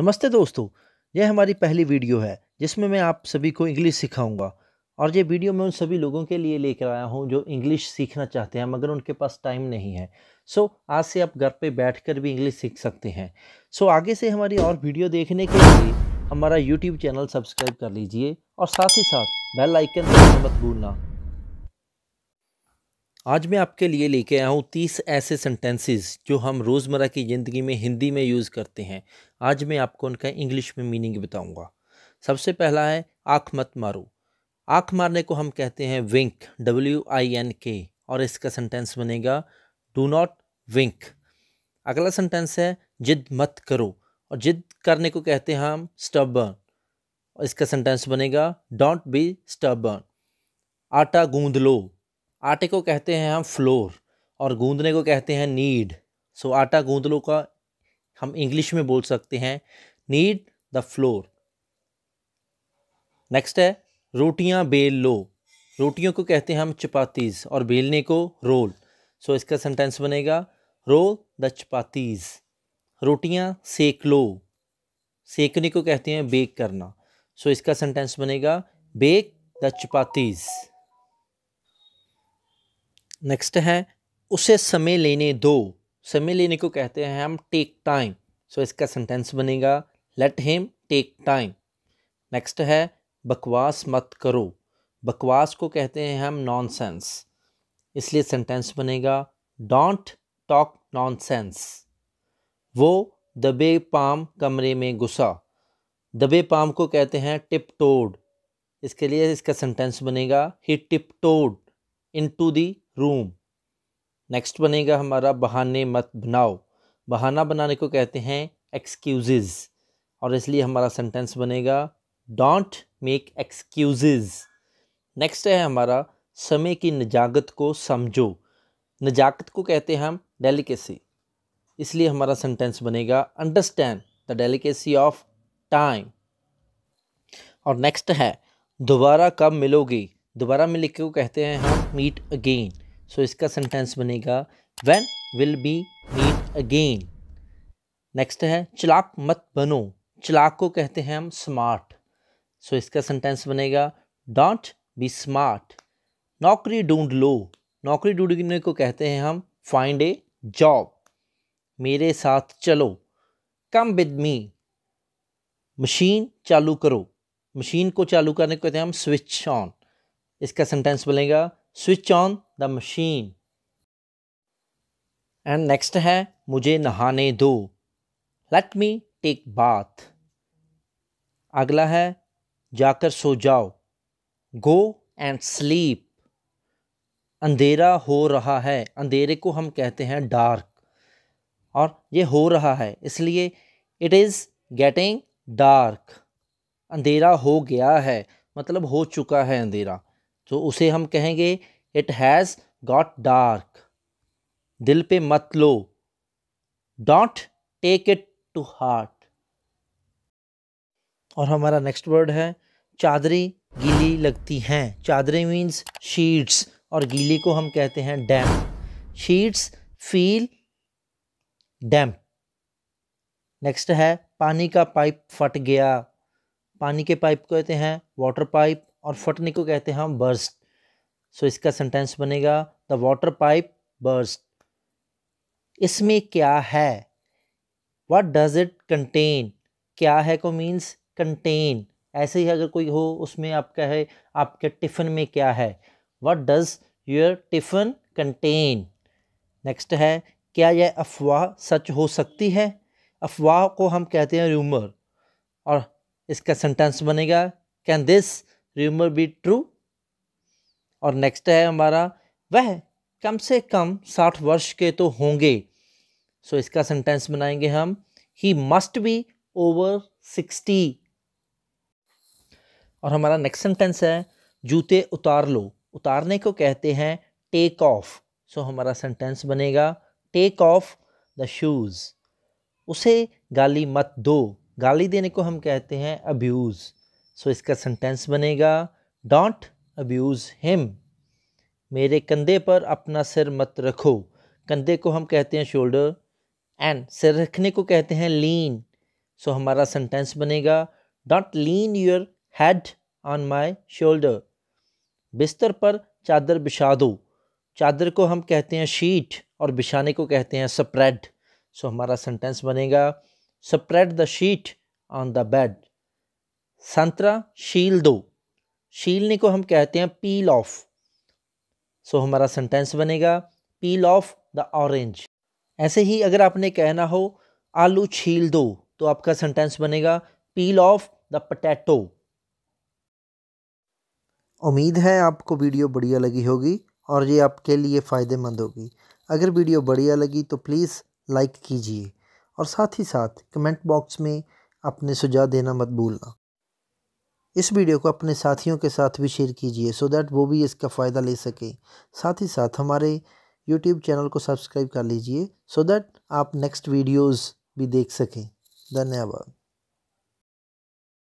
नमस्ते दोस्तों यह हमारी पहली वीडियो है जिसमें मैं आप सभी को इंग्लिश सिखाऊंगा और ये वीडियो मैं उन सभी लोगों के लिए लेकर आया हूँ जो इंग्लिश सीखना चाहते हैं मगर उनके पास टाइम नहीं है सो so, आज से आप घर पे बैठकर भी इंग्लिश सीख सकते हैं सो so, आगे से हमारी और वीडियो देखने के लिए हमारा यूट्यूब चैनल सब्सक्राइब कर लीजिए और साथ ही साथ बेल आइकन दबाना मत भूलना आज मैं आपके लिए लेके आया हूँ तीस ऐसे सेंटेंसेस जो हम रोज़मर्रा की ज़िंदगी में हिंदी में यूज़ करते हैं आज मैं आपको उनका इंग्लिश में मीनिंग बताऊँगा सबसे पहला है आँख मत मारो आँख मारने को हम कहते हैं विंक डब्ल्यू आई एन के और इसका सेंटेंस बनेगा डू नॉट विंक अगला सेंटेंस है जिद मत करो और जिद करने को कहते हैं हम स्टबर्न और इसका सेंटेंस बनेगा डोंट बी स्टबर्न आटा गूंद लो आटे को कहते हैं हम फ्लोर और गूंदने को कहते हैं नीड सो आटा गूंद लो का हम इंग्लिश में बोल सकते हैं नीड द फ्लोर नेक्स्ट है रोटियां बेल लो रोटियों को कहते हैं हम चपातीज़ और बेलने को रोल सो so, इसका सेंटेंस बनेगा रोल द चपातीज़ रोटियां सेक लो सेकने को कहते हैं बेक करना सो so, इसका सेंटेंस बनेगा बेक द चपातीज़ नेक्स्ट है उसे समय लेने दो समय लेने को कहते हैं हम टेक टाइम सो इसका सेंटेंस बनेगा let him take time next है बकवास मत करो बकवास को कहते हैं हम नॉनसेंस इसलिए सेंटेंस बनेगा डोंट टॉक नॉनसेंस वो दबे पाम कमरे में घुसा दबे पाम को कहते हैं टिप टोड इसके लिए इसका सेंटेंस बनेगा he tiptoed into the room next बनेगा हमारा बहाने मत बनाओ बहाना बनाने को कहते हैं एक्सक्यूज़ और इसलिए हमारा सेंटेंस बनेगा डोंट मेक एक्सक्यूज़ नेक्स्ट है हमारा समय की नजाकत को समझो नजाकत को कहते हैं हम डेलिकेसी इसलिए हमारा सेंटेंस बनेगा understand the delicacy of time और नेक्स्ट है दोबारा कब मिलोगी दोबारा मिलके को कहते हैं हम मीट अगेन सो इसका सेंटेंस बनेगा when will be meet again next है चलाक मत बनो चलाक को कहते हैं हम स्मार्ट सो so इसका सेंटेंस बनेगा डोंट बी स्मार्ट नौकरी ढूंढ लो नौकरी ढूंढने को कहते हैं हम फाइंड ए जॉब मेरे साथ चलो कम विद मी मशीन चालू करो मशीन को चालू करने को कहते हैं हम स्विच ऑन इसका सेंटेंस बनेगा switch on the machine and next है मुझे नहाने दो लेट मी टेक बाथ अगला है जाकर सो जाओ गो एंड स्लीप अंधेरा हो रहा है अंधेरे को हम कहते हैं डार्क और ये हो रहा है इसलिए इट इज़ गेटिंग डार्क अंधेरा हो गया है मतलब हो चुका है अंधेरा तो उसे हम कहेंगे इट हैज़ गॉट डार्क दिल पे मत लो don't take it to heart और हमारा नेक्स्ट वर्ड है चादरें गीली लगती हैं चादरें मीन्स शीट्स और गीली को हम कहते हैं dam sheets feel dam next है पानी का पाइप फट गया पानी के पाइप कहते हैं वाटर पाइप और फटने को कहते हैं हम बर्स्ट सो इसका सेंटेंस बनेगा द वाटर पाइप बर्स्ट इसमें क्या है वट डज़ इट कंटेन क्या है को मीन्स कंटेन ऐसे ही अगर कोई हो उसमें आपका है आपके टिफ़िन में क्या है what does your tiffin contain next है क्या यह अफवाह सच हो सकती है अफवाह को हम कहते हैं रूमर और इसका सेंटेंस बनेगा can this rumour be true और नेक्स्ट है हमारा वह कम से कम साठ वर्ष के तो होंगे सो so, इसका सेंटेंस बनाएंगे हम he must be over sixty और हमारा नेक्स्ट सेंटेंस है जूते उतार लो उतारने को कहते हैं टेक ऑफ सो हमारा सेंटेंस बनेगा टेक ऑफ द शूज़ उसे गाली मत दो गाली देने को हम कहते हैं अब्यूज़ सो इसका सेंटेंस बनेगा डोंट अब्यूज़ हिम मेरे कंधे पर अपना सिर मत रखो कंधे को हम कहते हैं शोल्डर एंड सिर रखने को कहते हैं लीन सो हमारा सेंटेंस बनेगा don't lean your head on my shoulder बिस्तर पर चादर बिछा दो चादर को हम कहते हैं शीट और बिछाने को कहते हैं स्प्रेड सो हमारा सेंटेंस बनेगा spread the sheet on the bed संतरा शील दो शीलने को हम कहते हैं पील ऑफ सो हमारा सेंटेंस बनेगा पील ऑफ द ऑरेंज ऐसे ही अगर आपने कहना हो आलू छील दो तो आपका सेंटेंस बनेगा पील ऑफ द पटैटो उम्मीद है आपको वीडियो बढ़िया लगी होगी और ये आपके लिए फ़ायदेमंद होगी अगर वीडियो बढ़िया लगी तो प्लीज़ लाइक कीजिए और साथ ही साथ कमेंट बॉक्स में अपने सुझाव देना मत भूलना इस वीडियो को अपने साथियों के साथ भी शेयर कीजिए सो दैट वो भी इसका फ़ायदा ले सकें साथ ही साथ हमारे यूट्यूब चैनल को सब्सक्राइब कर लीजिए सो दैट आप नेक्स्ट वीडियोज़ भी देख सकें धन्यवाद